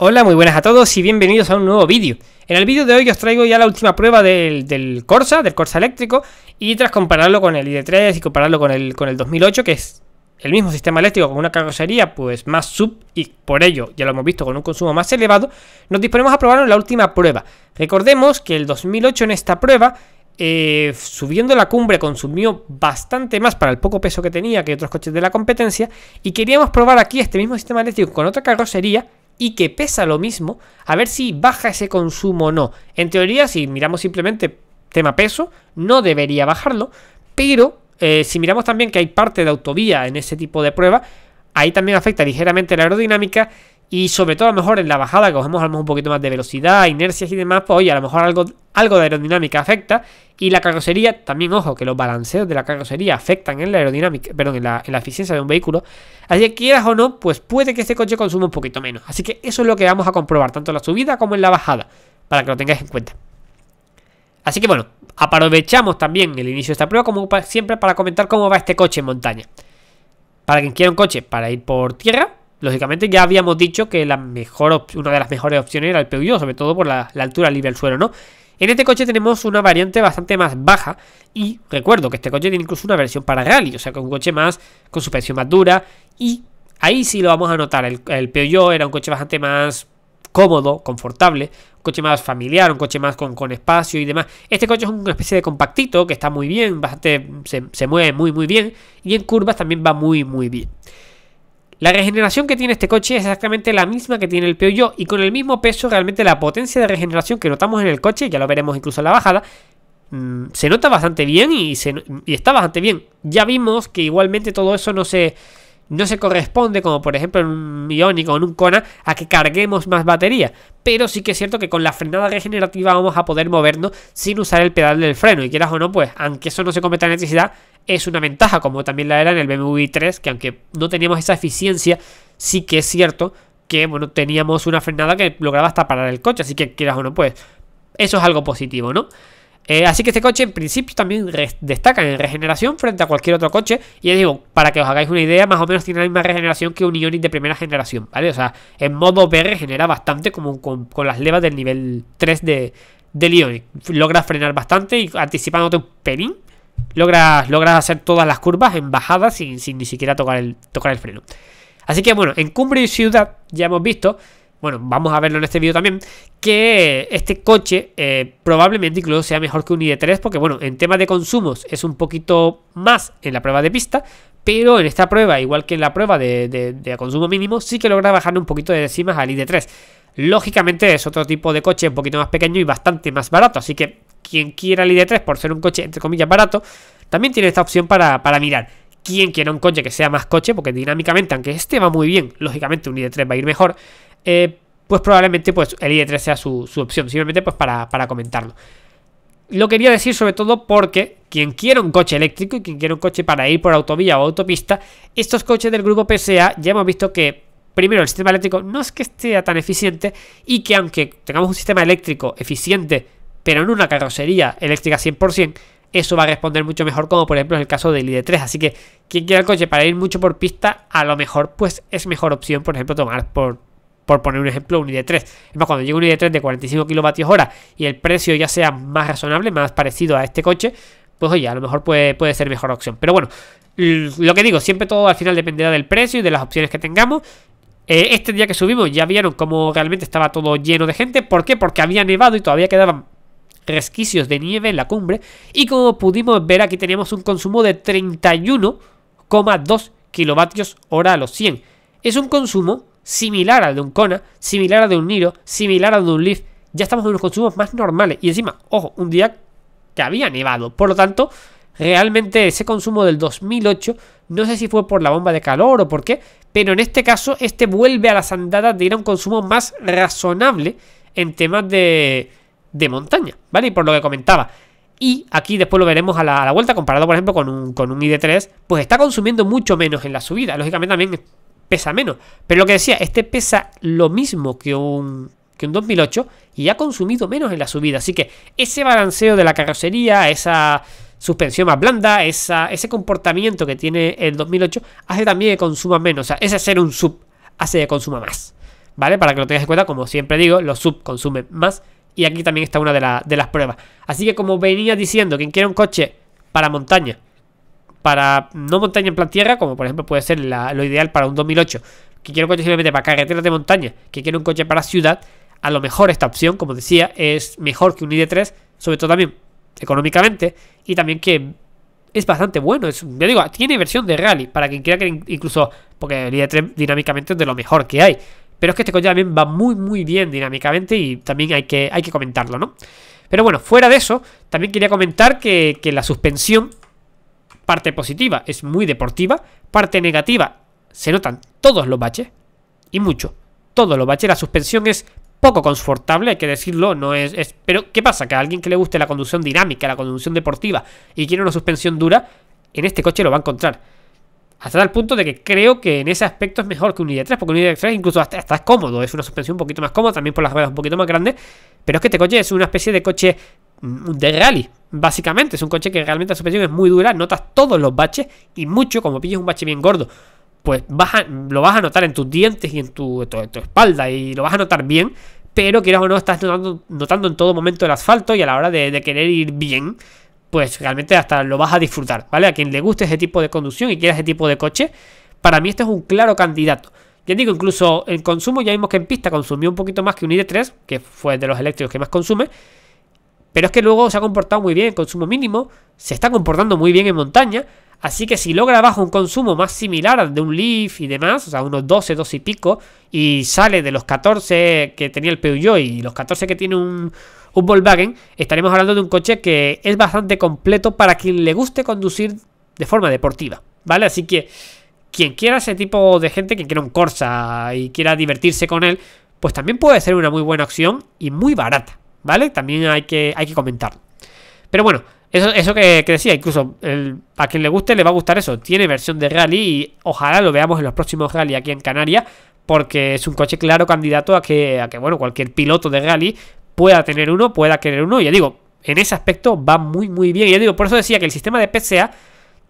Hola, muy buenas a todos y bienvenidos a un nuevo vídeo. En el vídeo de hoy os traigo ya la última prueba del, Corsa, del Corsa eléctrico, y tras compararlo con el ID3 y compararlo con el, con el 2008, que es el mismo sistema eléctrico con una carrocería pues más sub y por ello, ya lo hemos visto, con un consumo más elevado, nos disponemos a probarlo la última prueba. Recordemos que el 2008 en esta prueba eh, subiendo la cumbre consumió bastante más para el poco peso que tenía que otros coches de la competencia y queríamos probar aquí este mismo sistema eléctrico con otra carrocería y que pesa lo mismo, a ver si baja ese consumo o no. En teoría, si miramos simplemente tema peso, no debería bajarlo, pero eh, si miramos también que hay parte de autovía en ese tipo de prueba, ahí también afecta ligeramente la aerodinámica y sobre todo, a lo mejor en la bajada cogemos a lo mejor un poquito más de velocidad, inercias y demás, pues oye, a lo mejor algo, algo de aerodinámica afecta. Y la carrocería, también ojo, que los balanceos de la carrocería afectan en la aerodinámica, perdón, en la, en la eficiencia de un vehículo. Así que quieras o no, pues puede que este coche consuma un poquito menos. Así que eso es lo que vamos a comprobar, tanto en la subida como en la bajada, para que lo tengáis en cuenta. Así que bueno, aprovechamos también el inicio de esta prueba, como siempre, para comentar cómo va este coche en montaña. Para quien quiera un coche para ir por tierra, Lógicamente ya habíamos dicho que la mejor una de las mejores opciones era el Peugeot, sobre todo por la, altura libre al suelo, ¿no? En este coche tenemos una variante bastante más baja y recuerdo que este coche tiene incluso una versión para rally, o sea, con un coche más, con suspensión más dura y ahí sí lo vamos a notar. El, Peugeot era un coche bastante más cómodo, confortable, un coche más familiar, un coche más con, con, espacio y demás. Este coche es una especie de compactito que está muy bien, bastante, se, se mueve muy muy bien y en curvas también va muy muy bien. La regeneración que tiene este coche es exactamente la misma que tiene el Peugeot y con el mismo peso realmente la potencia de regeneración que notamos en el coche, ya lo veremos incluso en la bajada, mm, se nota bastante bien y, se, y está bastante bien. Ya vimos que igualmente todo eso no se no se corresponde, como por ejemplo en un Ionic o en un Kona, a que carguemos más batería. Pero sí que es cierto que con la frenada regenerativa vamos a poder movernos sin usar el pedal del freno. Y quieras o no, pues aunque eso no se cometa en es una ventaja, como también la era en el BMW i3, que aunque no teníamos esa eficiencia, sí que es cierto que bueno, teníamos una frenada que lograba hasta parar el coche. Así que quieras o no, pues eso es algo positivo, ¿no? Eh, así que este coche en principio también destaca en regeneración frente a cualquier otro coche. Y ya digo, para que os hagáis una idea, más o menos tiene la misma regeneración que un Ioniq de primera generación, ¿vale? O sea, en modo B regenera bastante como con, las levas del nivel 3 de, del Ioniq. Logras frenar bastante y anticipándote un pelín, logras, hacer todas las curvas en bajada sin, ni siquiera tocar el, tocar el freno. Así que bueno, en Cumbre y Ciudad ya hemos visto bueno, vamos a verlo en este vídeo también, que este coche eh, probablemente incluso sea mejor que un ID3 porque bueno, en tema de consumos es un poquito más en la prueba de pista, pero en esta prueba, igual que en la prueba de, consumo mínimo, sí que logra bajarle un poquito de décimas al ID3. Lógicamente es otro tipo de coche un poquito más pequeño y bastante más barato, así que quien quiera el ID3 por ser un coche entre comillas barato, también tiene esta opción para, para mirar quien quiera un coche que sea más coche, porque dinámicamente, aunque este va muy bien, lógicamente un ID3 va a ir mejor, eh, pues probablemente pues, el id 3 sea su, opción, simplemente pues para, comentarlo. Lo quería decir sobre todo porque quien quiera un coche eléctrico y quien quiera un coche para ir por autovía o autopista, estos coches del grupo PSA ya hemos visto que primero el sistema eléctrico no es que esté tan eficiente y que aunque tengamos un sistema eléctrico eficiente, pero en una carrocería eléctrica 100%, eso va a responder mucho mejor como por ejemplo en el caso del ID3. Así que quien quiera el coche para ir mucho por pista, a lo mejor pues es mejor opción por ejemplo tomar por, por poner un ejemplo, un ID3. Es más, cuando llegue un ID3 de 45 kWh y el precio ya sea más razonable, más parecido a este coche, pues oye, a lo mejor puede, puede ser mejor opción. Pero bueno, lo que digo, siempre todo al final dependerá del precio y de las opciones que tengamos. Eh, este día que subimos ya vieron cómo realmente estaba todo lleno de gente. ¿Por qué? Porque había nevado y todavía quedaban resquicios de nieve en la cumbre. Y como pudimos ver, aquí teníamos un consumo de 31,2 kilovatios hora a los 100. Es un consumo similar al de un Kona, similar al de un Niro, similar al de un Leaf. Ya estamos en unos consumos más normales. Y encima, ojo, un día que había nevado. Por lo tanto, realmente ese consumo del 2008, no sé si fue por la bomba de calor o por qué, pero en este caso, este vuelve a las andadas de ir a un consumo más razonable en temas de, de montaña, ¿vale? Y por lo que comentaba, y aquí después lo veremos a la, vuelta, comparado por ejemplo con un, con un ID3, pues está consumiendo mucho menos en la subida. Lógicamente también pesa menos. Pero lo que decía, este pesa lo mismo que un, que un 2008 y ha consumido menos en la subida. Así que ese balanceo de la carrocería, esa suspensión más blanda, ese comportamiento que tiene el 2008, hace también que consuma menos. O sea, ese ser un sub hace que consuma más. ¿Vale? Para que lo tengas en cuenta, como siempre digo, los sub consumen más. Y aquí también está una de, de las pruebas. Así que como venía diciendo, quien quiera un coche para montaña, para no montaña en plan tierra, como por ejemplo puede ser lo ideal para un 2008, que quiere un coche simplemente para carreteras de montaña, que quiere un coche para ciudad, a lo mejor esta opción, como decía, es mejor que un ID3, sobre todo también económicamente, y también que es bastante bueno. Es, ya digo, tiene versión de rally, para quien quiera que incluso, porque el ID3 dinámicamente es de lo mejor que hay. Pero es que este coche también va muy, muy bien dinámicamente y también hay que, hay que comentarlo, ¿no? Pero bueno, fuera de eso, también quería comentar que la suspensión Parte positiva es muy deportiva, parte negativa se notan todos los baches y mucho, todos los baches. La suspensión es poco confortable, hay que decirlo, no es, Pero, ¿qué pasa? Que a alguien que le guste la conducción dinámica, la conducción deportiva y quiere una suspensión dura, en este coche lo va a encontrar. Hasta tal punto de que creo que en ese aspecto es mejor que un ID3, porque un ID3 incluso hasta, cómodo, es una suspensión un poquito más cómoda, también por las ruedas un poquito más grandes, pero es que este coche es una especie de coche mm, de rally, Básicamente, es un coche que realmente la suspensión es muy dura, notas todos los baches y mucho, como pilles un bache bien gordo, pues lo vas a notar en tus dientes y en tu, espalda y lo vas a notar bien, pero quieras o no, estás notando, en todo momento el asfalto y a la hora de, querer ir bien, pues realmente hasta lo vas a disfrutar, ¿vale? A quien le guste ese tipo de conducción y quiera ese tipo de coche, para mí este es un claro candidato. Ya digo, incluso el consumo, ya vimos que en pista consumió un poquito más que un ID3, que fue de los eléctricos que más consume, pero es que luego se ha comportado muy bien en consumo mínimo, se está comportando muy bien en montaña, así que si logra bajo un consumo más similar al de un Leaf y demás, o sea, unos 12, 12 y pico, y sale de los 14 que tenía el Peugeot y los 14 que tiene un, Volkswagen, estaremos hablando de un coche que es bastante completo para quien le guste conducir de forma deportiva, ¿vale? Así que quien quiera ese tipo de gente, quien quiera un Corsa y quiera divertirse con él, pues también puede ser una muy buena opción y muy barata. ¿vale? También hay que, hay que comentarlo. Pero bueno, eso, eso que, decía, incluso a quien le guste le va a gustar eso. Tiene versión de rally y ojalá lo veamos en los próximos rally aquí en Canarias, porque es un coche claro candidato a que, a que bueno, cualquier piloto de rally pueda tener uno, pueda querer uno. Ya digo, en ese aspecto va muy, muy bien. Ya digo, por eso decía que el sistema de PCA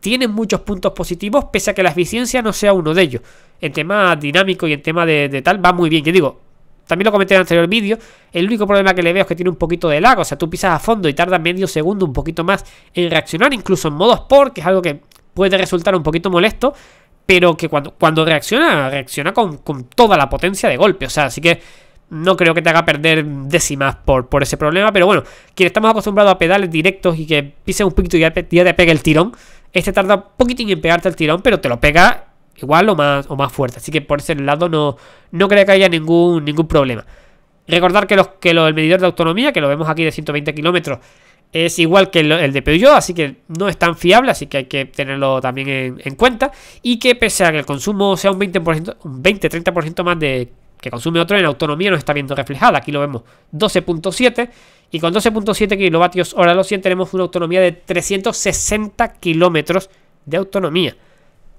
tiene muchos puntos positivos, pese a que la eficiencia no sea uno de ellos. En tema dinámico y en tema de, de tal, va muy bien. Ya digo, también lo comenté en el anterior vídeo, el único problema que le veo es que tiene un poquito de lag, o sea, tú pisas a fondo y tarda medio segundo, un poquito más en reaccionar, incluso en modo sport, que es algo que puede resultar un poquito molesto, pero que cuando, cuando reacciona, reacciona con, toda la potencia de golpe, o sea, así que no creo que te haga perder décimas por, por ese problema, pero bueno, quien estamos acostumbrados a pedales directos y que pises un poquito y ya te, ya pega el tirón, este tarda un poquitín en pegarte el tirón, pero te lo pega igual o más, o más fuerte. Así que por ese lado no, no creo que haya ningún, ningún problema. Recordar que, los, que el medidor de autonomía, que lo vemos aquí de 120 kilómetros, es igual que el, de Peugeot, así que no es tan fiable, así que hay que tenerlo también en, cuenta. Y que pese a que el consumo sea un 20%, un 20-30% más de que consume otro, en autonomía no está viendo reflejada. Aquí lo vemos 12.7 y con 12.7 kilovatios hora los 100 tenemos una autonomía de 360 kilómetros de autonomía.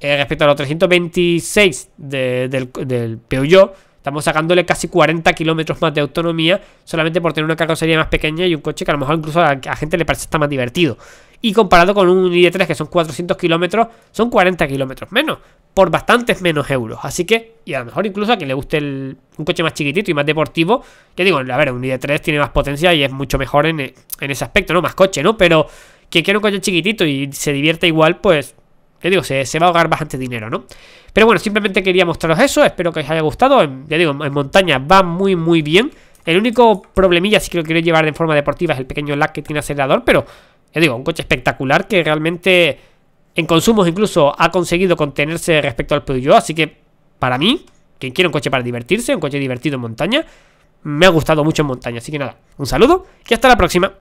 Eh, respecto a los 326 del, Peugeot, estamos sacándole casi 40 kilómetros más de autonomía solamente por tener una carrocería más pequeña y un coche que a lo mejor incluso a la gente le parece está más divertido. Y comparado con un ID3 que son 400 kilómetros, son 40 kilómetros menos, por bastantes menos euros. Así que, y a lo mejor incluso a quien le guste un coche más chiquitito y más deportivo, que digo, a ver, un ID3 tiene más potencia y es mucho mejor en, en ese aspecto, ¿no? Más coche, ¿no? Pero quien quiere un coche chiquitito y se divierte igual, pues ya digo, se, va a ahogar bastante dinero, ¿no? Pero bueno, simplemente quería mostraros eso. Espero que os haya gustado. ya digo, en montaña va muy, muy bien. El único problemilla, si que lo quiero llevar de forma deportiva, es el pequeño lag que tiene acelerador. Pero, ya digo, un coche espectacular que realmente en consumos incluso ha conseguido contenerse respecto al Peugeot. Así que, para mí, quien quiere un coche para divertirse, un coche divertido en montaña, me ha gustado mucho en montaña. Así que nada, un saludo y hasta la próxima.